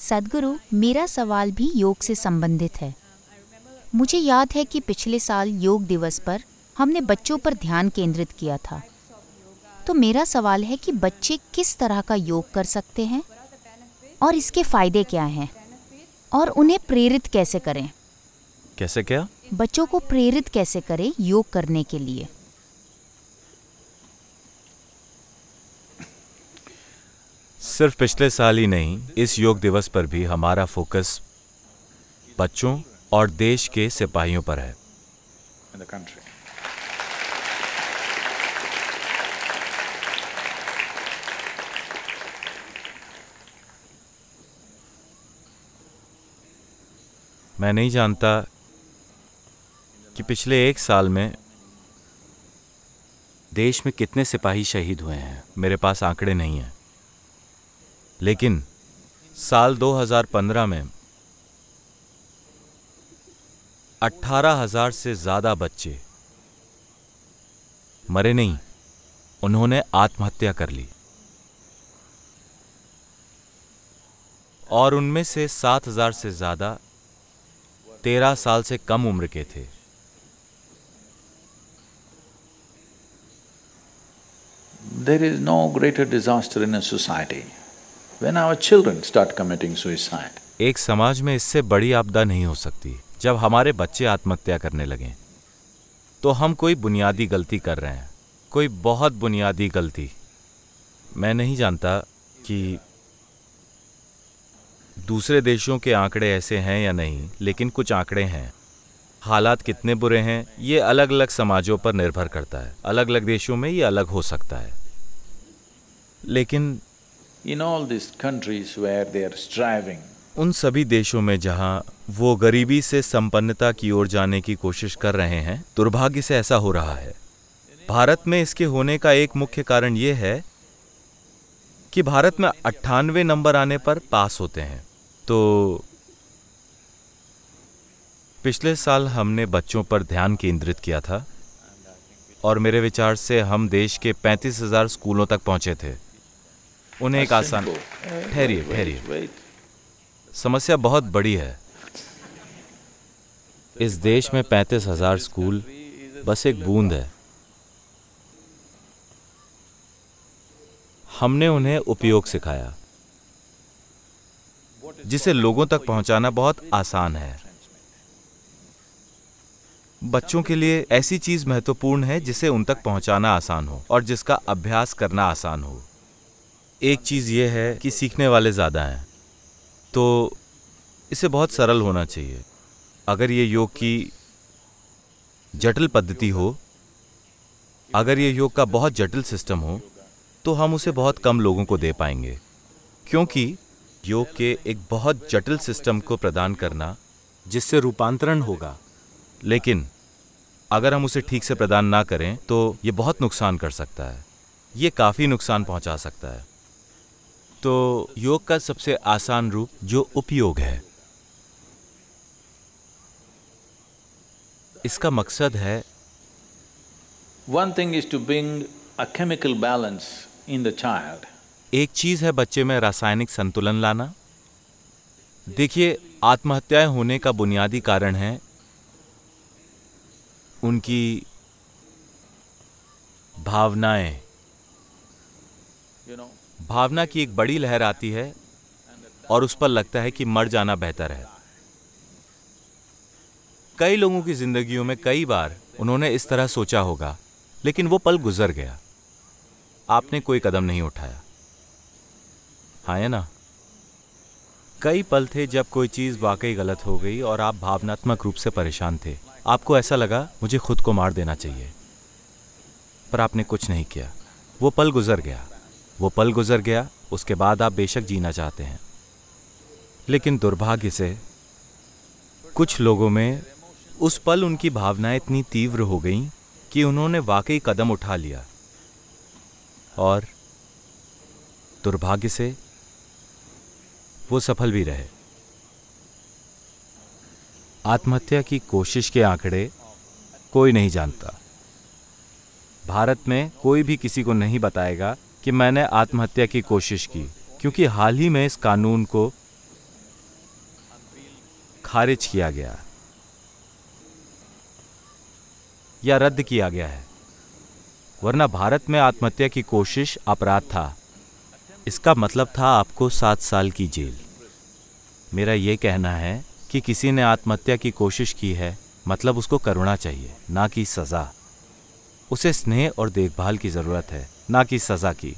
सदगुरु मेरा सवाल भी योग से संबंधित है मुझे याद है कि पिछले साल योग दिवस पर हमने बच्चों पर ध्यान केंद्रित किया था तो मेरा सवाल है कि बच्चे किस तरह का योग कर सकते हैं और इसके फायदे क्या हैं और उन्हें प्रेरित कैसे करें कैसे क्या बच्चों को प्रेरित कैसे करें योग करने के लिए सिर्फ पिछले साल ही नहीं इस योग दिवस पर भी हमारा फोकस बच्चों और देश के सिपाहियों पर है मैं नहीं जानता कि पिछले एक साल में देश में कितने सिपाही शहीद हुए हैं मेरे पास आंकड़े नहीं हैं लेकिन साल 2015 में 18,000 से ज़्यादा बच्चे मरे नहीं उन्होंने आत्महत्या कर ली और उनमें से 7,000 से ज़्यादा 13 साल से कम उम्र के थे There is no greater disaster in a society when our children start committing suicide. एक समाज में इससे बड़ी आपदा नहीं हो सकती जब हमारे बच्चे आत्महत्या करने लगें तो हम कोई बुनियादी गलती कर रहे हैं कोई बहुत बुनियादी गलती मैं नहीं जानता कि दूसरे देशों के आंकड़े ऐसे हैं या नहीं लेकिन कुछ आंकड़े हैं हालात कितने बुरे हैं ये अलग अलग समाजों पर निर्भर करता है अलग अलग देशों में ये अलग हो सकता है लेकिन in all this countries where they are striving उन सभी देशों में जहां वो गरीबी से संपन्नता की ओर जाने की कोशिश कर रहे हैं दुर्भाग्य से ऐसा हो रहा है भारत में इसके होने का एक मुख्य कारण ये है कि भारत में अट्ठानवे नंबर आने पर पास होते हैं तो पिछले साल हमने बच्चों पर ध्यान केंद्रित किया था और मेरे विचार से हम देश के पैंतीस हजार स्कूलों तक पहुंचे थे उन्हें एक आसान ठहरिए ठहरिए समस्या बहुत बड़ी है इस देश में पैंतीस हजार स्कूल बस एक बूंद है हमने उन्हें उपयोग सिखाया जिसे लोगों तक पहुंचाना बहुत आसान है बच्चों के लिए ऐसी चीज महत्वपूर्ण है जिसे उन तक पहुंचाना आसान हो और जिसका अभ्यास करना आसान हो एक चीज़ ये है कि सीखने वाले ज़्यादा हैं तो इसे बहुत सरल होना चाहिए अगर ये योग की जटिल पद्धति हो अगर ये योग का बहुत जटिल सिस्टम हो तो हम उसे बहुत कम लोगों को दे पाएंगे क्योंकि योग के एक बहुत जटिल सिस्टम को प्रदान करना जिससे रूपांतरण होगा लेकिन अगर हम उसे ठीक से प्रदान ना करें तो ये बहुत नुकसान कर सकता है ये काफ़ी नुकसान पहुंचा सकता है तो योग का सबसे आसान रूप जो उपयोग है इसका मकसद है one thing is to bring a chemical balance in the child एक चीज है बच्चे में रासायनिक संतुलन लाना देखिए आत्महत्याएं होने का बुनियादी कारण है उनकी भावनाएं you know भावना की एक बड़ी लहर आती है और उस पर लगता है कि मर जाना बेहतर है कई लोगों की जिंदगियों में कई बार उन्होंने इस तरह सोचा होगा लेकिन वो पल गुजर गया आपने कोई कदम नहीं उठाया हाँ है ना कई पल थे जब कोई चीज़ वाकई गलत हो गई और आप भावनात्मक रूप से परेशान थे आपको ऐसा लगा मुझे खुद को मार देना चाहिए पर आपने कुछ नहीं किया वो पल गुजर गया वो पल गुजर गया उसके बाद आप बेशक जीना चाहते हैं लेकिन दुर्भाग्य से कुछ लोगों में उस पल उनकी भावनाएं इतनी तीव्र हो गईं कि उन्होंने वाकई कदम उठा लिया और दुर्भाग्य से वो सफल भी रहे आत्महत्या की कोशिश के आंकड़े कोई नहीं जानता भारत में कोई भी किसी को नहीं बताएगा कि मैंने आत्महत्या की कोशिश की क्योंकि हाल ही में इस कानून को खारिज किया गया या रद्द किया गया है वरना भारत में आत्महत्या की कोशिश अपराध था इसका मतलब था आपको सात साल की जेल मेरा ये कहना है कि किसी ने आत्महत्या की कोशिश की है मतलब उसको करुणा चाहिए ना कि सज़ा उसे स्नेह और देखभाल की ज़रूरत है ना कि सजा की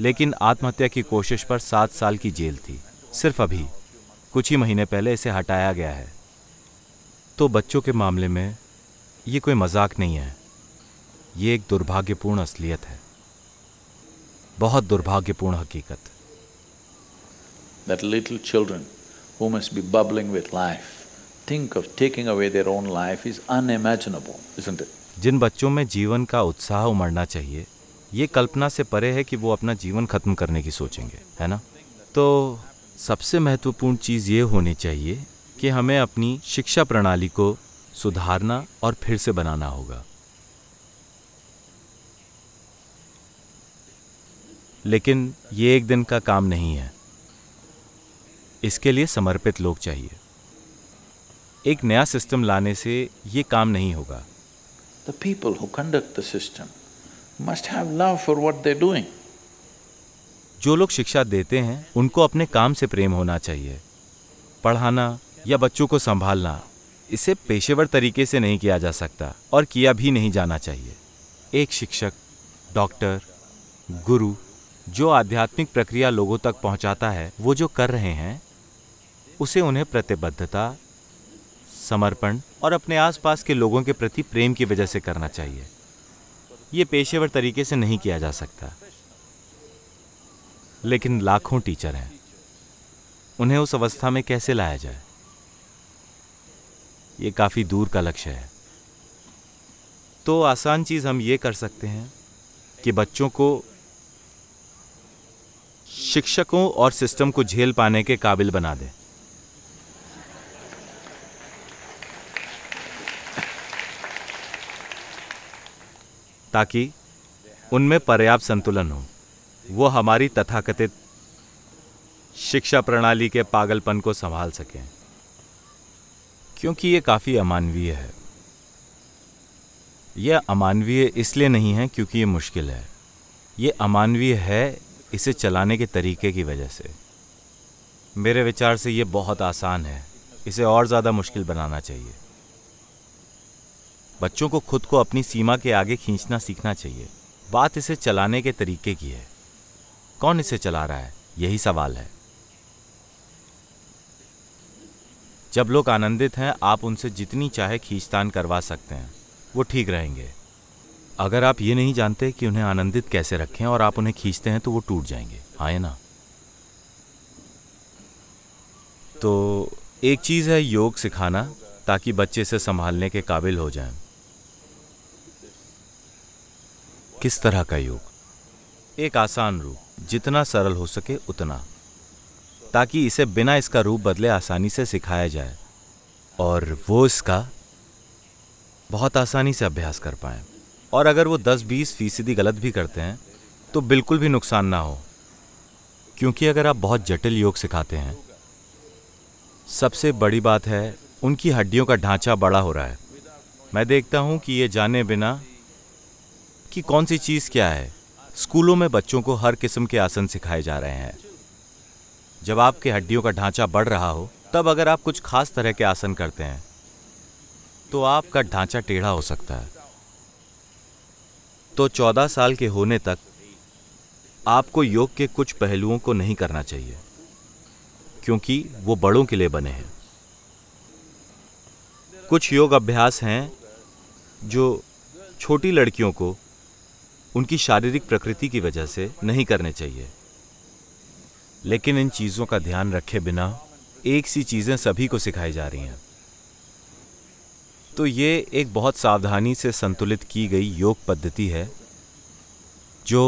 लेकिन आत्महत्या की कोशिश पर सात साल की जेल थी सिर्फ अभी कुछ ही महीने पहले इसे हटाया गया है तो बच्चों के मामले में ये कोई मजाक नहीं है ये एक दुर्भाग्यपूर्ण असलियत है बहुत दुर्भाग्यपूर्ण हकीकत that little जिन बच्चों में जीवन का उत्साह उमड़ना चाहिए ये कल्पना से परे है कि वो अपना जीवन ख़त्म करने की सोचेंगे है ना तो सबसे महत्वपूर्ण चीज़ ये होनी चाहिए कि हमें अपनी शिक्षा प्रणाली को सुधारना और फिर से बनाना होगा लेकिन ये एक दिन का काम नहीं है इसके लिए समर्पित लोग चाहिए एक नया सिस्टम लाने से ये काम नहीं होगा the people who conduct the system must have love for what they're doing. जो लोग शिक्षा देते हैं उनको अपने काम से प्रेम होना चाहिए पढ़ाना या बच्चों को संभालना इसे पेशेवर तरीके से नहीं किया जा सकता और किया भी नहीं जाना चाहिए एक शिक्षक डॉक्टर गुरु जो आध्यात्मिक प्रक्रिया लोगों तक पहुंचाता है वो जो कर रहे हैं उसे उन्हें प्रतिबद्धता समर्पण और अपने आसपास के लोगों के प्रति प्रेम की वजह से करना चाहिए ये पेशेवर तरीके से नहीं किया जा सकता लेकिन लाखों टीचर हैं उन्हें उस अवस्था में कैसे लाया जाए ये काफ़ी दूर का लक्ष्य है तो आसान चीज़ हम ये कर सकते हैं कि बच्चों को शिक्षकों और सिस्टम को झेल पाने के काबिल बना दें ताकि उनमें पर्याप्त संतुलन हो वो हमारी तथाकथित शिक्षा प्रणाली के पागलपन को संभाल सकें क्योंकि ये काफ़ी अमानवीय है यह अमानवीय इसलिए नहीं है क्योंकि ये मुश्किल है ये अमानवीय है इसे चलाने के तरीके की वजह से मेरे विचार से ये बहुत आसान है इसे और ज़्यादा मुश्किल बनाना चाहिए बच्चों को खुद को अपनी सीमा के आगे खींचना सीखना चाहिए बात इसे चलाने के तरीके की है कौन इसे चला रहा है यही सवाल है जब लोग आनंदित हैं आप उनसे जितनी चाहे खींचतान करवा सकते हैं वो ठीक रहेंगे अगर आप ये नहीं जानते कि उन्हें आनंदित कैसे रखें और आप उन्हें खींचते हैं तो वो टूट जाएंगे हाँ है ना तो एक चीज़ है योग सिखाना ताकि बच्चे से संभालने के काबिल हो जाएं। किस तरह का योग एक आसान रूप जितना सरल हो सके उतना ताकि इसे बिना इसका रूप बदले आसानी से सिखाया जाए और वो इसका बहुत आसानी से अभ्यास कर पाए और अगर वो 10-20 फीसदी गलत भी करते हैं तो बिल्कुल भी नुकसान ना हो क्योंकि अगर आप बहुत जटिल योग सिखाते हैं सबसे बड़ी बात है उनकी हड्डियों का ढांचा बड़ा हो रहा है मैं देखता हूँ कि ये जाने बिना कि कौन सी चीज़ क्या है स्कूलों में बच्चों को हर किस्म के आसन सिखाए जा रहे हैं जब आपके हड्डियों का ढांचा बढ़ रहा हो तब अगर आप कुछ खास तरह के आसन करते हैं तो आपका ढांचा टेढ़ा हो सकता है तो 14 साल के होने तक आपको योग के कुछ पहलुओं को नहीं करना चाहिए क्योंकि वो बड़ों के लिए बने हैं कुछ योग अभ्यास हैं जो छोटी लड़कियों को उनकी शारीरिक प्रकृति की वजह से नहीं करने चाहिए लेकिन इन चीज़ों का ध्यान रखे बिना एक सी चीज़ें सभी को सिखाई जा रही हैं तो ये एक बहुत सावधानी से संतुलित की गई योग पद्धति है जो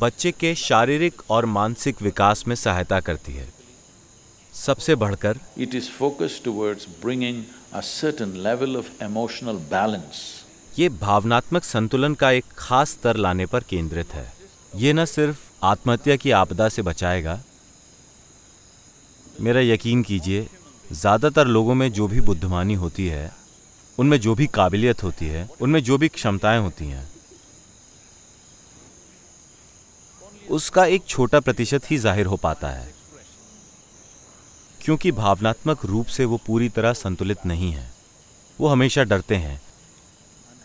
बच्चे के शारीरिक और मानसिक विकास में सहायता करती है सबसे बढ़कर it is focused towards bringing a certain level of emotional balance ये भावनात्मक संतुलन का एक खास स्तर लाने पर केंद्रित है ये न सिर्फ आत्महत्या की आपदा से बचाएगा मेरा यकीन कीजिए ज़्यादातर लोगों में जो भी बुद्धिमानी होती है उनमें जो भी काबिलियत होती है उनमें जो भी क्षमताएं होती हैं उसका एक छोटा प्रतिशत ही जाहिर हो पाता है क्योंकि भावनात्मक रूप से वो पूरी तरह संतुलित नहीं है वो हमेशा डरते हैं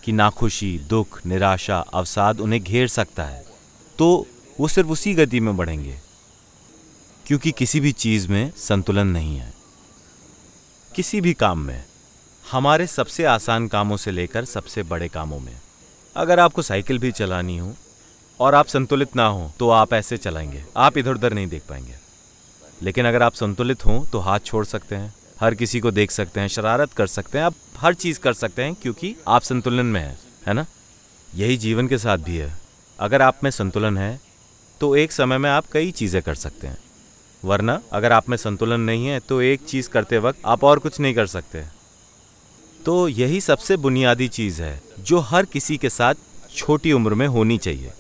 कि नाखुशी दुख निराशा अवसाद उन्हें घेर सकता है तो वो सिर्फ उसी गति में बढ़ेंगे क्योंकि किसी भी चीज़ में संतुलन नहीं है किसी भी काम में हमारे सबसे आसान कामों से लेकर सबसे बड़े कामों में अगर आपको साइकिल भी चलानी हो और आप संतुलित ना हो तो आप ऐसे चलाएंगे आप इधर उधर नहीं देख पाएंगे लेकिन अगर आप संतुलित हों तो हाथ छोड़ सकते हैं हर किसी को देख सकते हैं शरारत कर सकते हैं आप हर चीज़ कर सकते हैं क्योंकि आप संतुलन में हैं है ना यही जीवन के साथ भी है अगर आप में संतुलन है तो एक समय में आप कई चीज़ें कर सकते हैं वरना अगर आप में संतुलन नहीं है तो एक चीज़ करते वक्त आप और कुछ नहीं कर सकते तो यही सबसे बुनियादी चीज़ है जो हर किसी के साथ छोटी उम्र में होनी चाहिए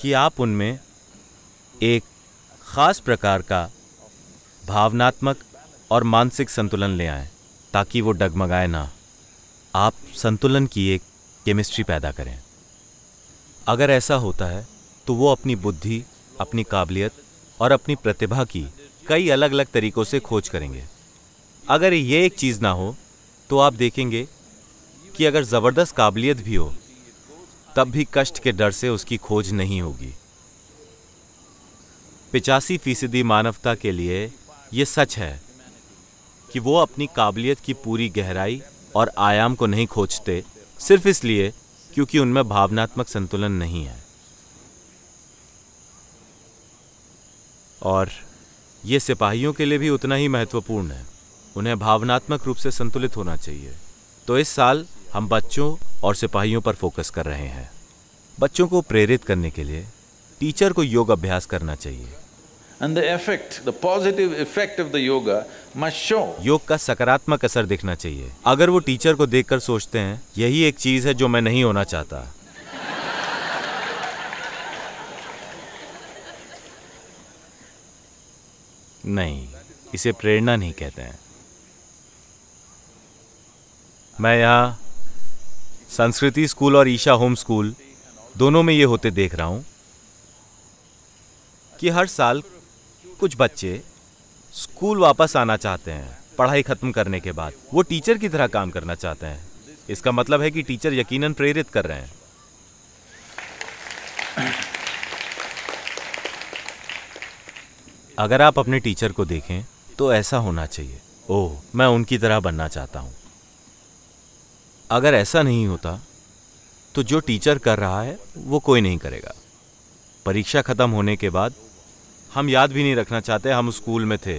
कि आप उनमें एक ख़ास प्रकार का भावनात्मक और मानसिक संतुलन ले आए ताकि वो डगमगाए ना आप संतुलन की एक केमिस्ट्री पैदा करें अगर ऐसा होता है तो वो अपनी बुद्धि अपनी काबिलियत और अपनी प्रतिभा की कई अलग अलग तरीक़ों से खोज करेंगे अगर ये एक चीज़ ना हो तो आप देखेंगे कि अगर ज़बरदस्त काबिलियत भी हो तब भी कष्ट के डर से उसकी खोज नहीं होगी पिचासी फीसदी मानवता के लिए ये सच है कि वो अपनी काबिलियत की पूरी गहराई और आयाम को नहीं खोजते सिर्फ इसलिए क्योंकि उनमें भावनात्मक संतुलन नहीं है और ये सिपाहियों के लिए भी उतना ही महत्वपूर्ण है उन्हें भावनात्मक रूप से संतुलित होना चाहिए तो इस साल हम बच्चों और सिपाहियों पर फोकस कर रहे हैं बच्चों को प्रेरित करने के लिए टीचर को योग अभ्यास करना चाहिए and the effect, the positive effect of the yoga must show. योग का सकारात्मक असर दिखना चाहिए अगर वो टीचर को देख कर सोचते हैं यही एक चीज है जो मैं नहीं होना चाहता नहीं इसे प्रेरणा नहीं कहते हैं मैं यहाँ संस्कृति स्कूल और ईशा होम स्कूल दोनों में ये होते देख रहा हूँ कि हर साल कुछ बच्चे स्कूल वापस आना चाहते हैं पढ़ाई खत्म करने के बाद वो टीचर की तरह काम करना चाहते हैं इसका मतलब है कि टीचर यकीनन प्रेरित कर रहे हैं अगर आप अपने टीचर को देखें तो ऐसा होना चाहिए ओह मैं उनकी तरह बनना चाहता हूं अगर ऐसा नहीं होता तो जो टीचर कर रहा है वो कोई नहीं करेगा परीक्षा खत्म होने के बाद हम याद भी नहीं रखना चाहते हम स्कूल में थे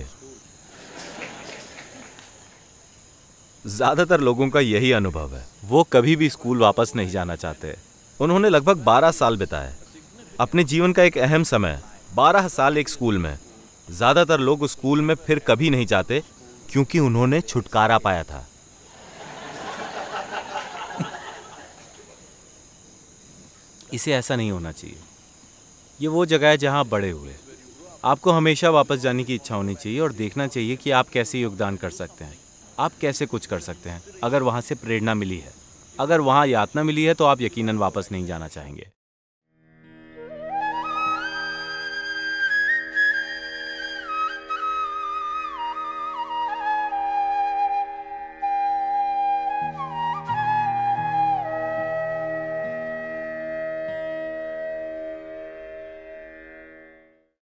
ज़्यादातर लोगों का यही अनुभव है वो कभी भी स्कूल वापस नहीं जाना चाहते उन्होंने लगभग 12 साल बिताए अपने जीवन का एक अहम समय 12 साल एक स्कूल में ज़्यादातर लोग उस स्कूल में फिर कभी नहीं जाते क्योंकि उन्होंने छुटकारा पाया था इसे ऐसा नहीं होना चाहिए ये वो जगह है जहां बड़े हुए आपको हमेशा वापस जाने की इच्छा होनी चाहिए और देखना चाहिए कि आप कैसे योगदान कर सकते हैं आप कैसे कुछ कर सकते हैं अगर वहाँ से प्रेरणा मिली है अगर वहाँ यातना मिली है तो आप यकीनन वापस नहीं जाना चाहेंगे